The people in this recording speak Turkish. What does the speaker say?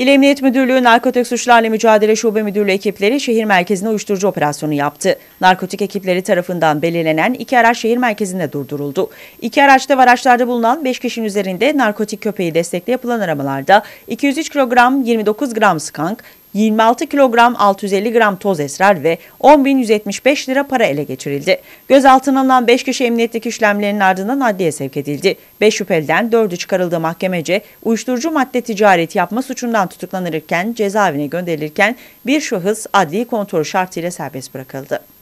İl Emniyet Müdürlüğü Narkotik Suçlarla Mücadele Şube Müdürlüğü ekipleri şehir merkezine uyuşturucu operasyonu yaptı. Narkotik ekipleri tarafından belirlenen iki araç şehir merkezinde durduruldu. İki araçta ve araçlarda bulunan 5 kişinin üzerinde narkotik köpeği destekli yapılan aramalarda 203 kilogram 29 gram skank, 26 kilogram 650 gram toz esrar ve 10.175 lira para ele geçirildi. Gözaltına alınan 5 kişi emniyetteki işlemlerinin ardından adliye sevk edildi. 5 şüpheliden 4'ü çıkarıldığı mahkemece uyuşturucu madde ticareti yapma suçundan tutuklanırken cezaevine gönderilirken bir şahıs adli kontrol şartıyla serbest bırakıldı.